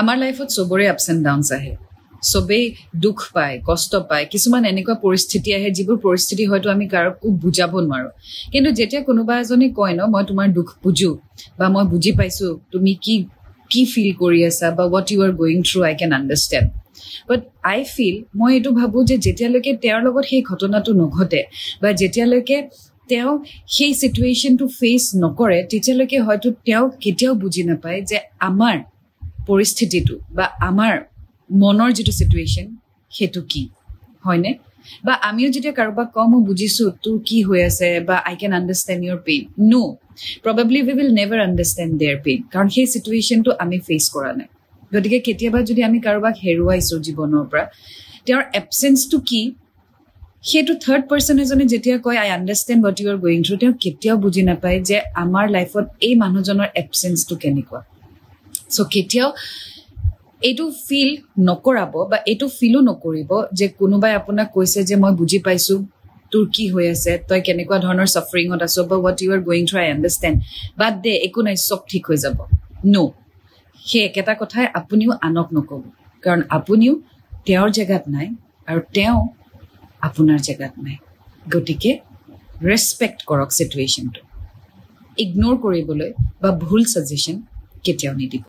আমাৰ লাইফত চবৰে আপছ এণ্ড ডাউনছ আহে চবেই দুখ পায় কষ্ট পায় কিছুমান এনেকুৱা পৰিস্থিতি আহে যিবোৰ পৰিস্থিতি হয়তো আমি কাৰো বুজাব নোৱাৰোঁ কিন্তু যেতিয়া কোনোবা এজনী কয় ন মই তোমাৰ দুখ বুজো বা মই বুজি পাইছোঁ তুমি কি কি ফিল কৰি আছা বা what you are going through I can understand but I feel মই এইটো ভাবোঁ যে যেতিয়ালৈকে তেওঁৰ লগত সেই ঘটনাটো নঘটে বা যেতিয়ালৈকে তেওঁ সেই চিটুৱেশ্যনটো ফেচ নকৰে তেতিয়ালৈকে হয়তো তেওঁ কেতিয়াও বুজি নাপায় যে আমাৰ পৰিস্থিতিটো বা আমাৰ মনৰ যিটো ছিটুৱেশ্যন সেইটো কি হয়নে বা আমিও যেতিয়া কাৰোবাক কওঁ মই বুজিছোঁ তোৰ কি হৈ আছে বা I can understand your pain no probably we will never understand their pain কাৰণ সেই ছিটুৱেশ্যনটো আমি ফেচ কৰা নাই গতিকে কেতিয়াবা যদি আমি কাৰোবাক হেৰুৱাইছোঁ জীৱনৰ পৰা তেওঁৰ এবচেঞ্চটো কি সেইটো থাৰ্ড পাৰ্চন এজনে যেতিয়া কয় I understand but you are going through তেওঁ কেতিয়াও বুজি নাপায় যে আমাৰ লাইফত এই মানুহজনৰ এবচেঞ্চটো কেনেকুৱা চ' কেতিয়াও এইটো ফিল নকৰাব বা এইটো ফিলো নকৰিব যে কোনোবাই আপোনাক কৈছে যে মই বুজি পাইছোঁ তোৰ কি হৈ আছে তই কেনেকুৱা ধৰণৰ চাফাৰিঙত আছ বা what you are going through I understand but they একো নাই চব ঠিক হৈ যাব নো সেই একেটা কথাই আপুনিও আনক নক'ব কাৰণ আপুনিও তেওঁৰ জেগাত নাই আৰু তেওঁ আপোনাৰ জেগাত নাই গতিকে ৰেচপেক্ট কৰক চিটুৱেশ্যনটো ইগন'ৰ কৰিবলৈ বা ভুল ছাজেশ্যন কেতিয়াও নিদিব